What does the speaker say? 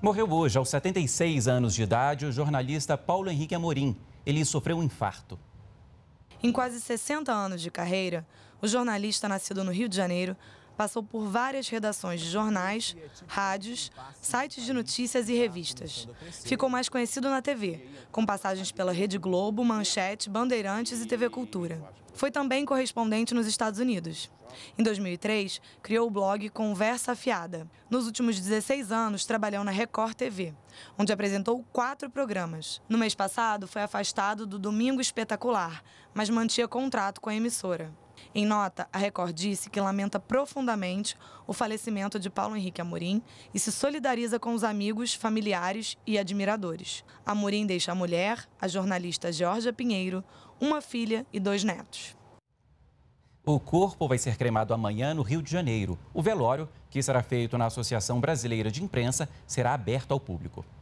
Morreu hoje, aos 76 anos de idade, o jornalista Paulo Henrique Amorim. Ele sofreu um infarto. Em quase 60 anos de carreira, o jornalista nascido no Rio de Janeiro passou por várias redações de jornais, rádios, sites de notícias e revistas. Ficou mais conhecido na TV, com passagens pela Rede Globo, Manchete, Bandeirantes e TV Cultura. Foi também correspondente nos Estados Unidos. Em 2003, criou o blog Conversa Afiada. Nos últimos 16 anos, trabalhou na Record TV, onde apresentou quatro programas. No mês passado, foi afastado do Domingo Espetacular, mas mantinha contrato com a emissora. Em nota, a Record disse que lamenta profundamente o falecimento de Paulo Henrique Amorim e se solidariza com os amigos, familiares e admiradores. Amorim deixa a mulher, a jornalista Georgia Pinheiro, uma filha e dois netos. O corpo vai ser cremado amanhã no Rio de Janeiro. O velório, que será feito na Associação Brasileira de Imprensa, será aberto ao público.